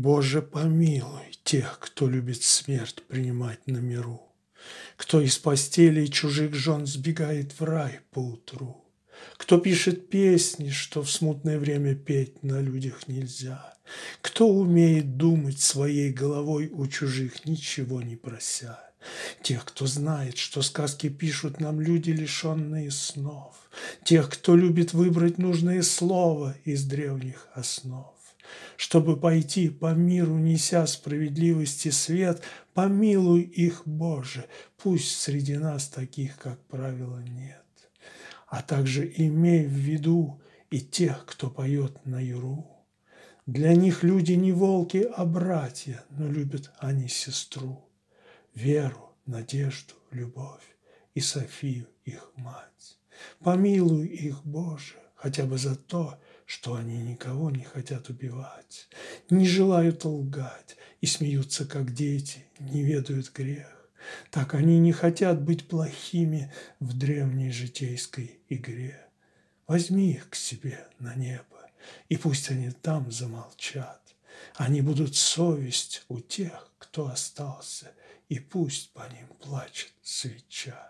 Боже, помилуй тех, кто любит смерть принимать на миру, кто из постелей чужих жен сбегает в рай поутру, кто пишет песни, что в смутное время петь на людях нельзя, кто умеет думать своей головой у чужих, ничего не прося, тех, кто знает, что сказки пишут нам люди, лишенные снов, тех, кто любит выбрать нужные слова из древних основ. Чтобы пойти по миру, неся справедливости свет, помилуй их, Боже, пусть среди нас таких, как правило, нет. А также имей в виду и тех, кто поет на Юру. Для них люди не волки, а братья, но любят они сестру, веру, надежду, любовь и Софию их мать. Помилуй их, Боже, хотя бы за то, что они никого не хотят убивать, не желают лгать и смеются, как дети, не ведают грех. Так они не хотят быть плохими в древней житейской игре. Возьми их к себе на небо, и пусть они там замолчат. Они будут совесть у тех, кто остался, и пусть по ним плачет свеча.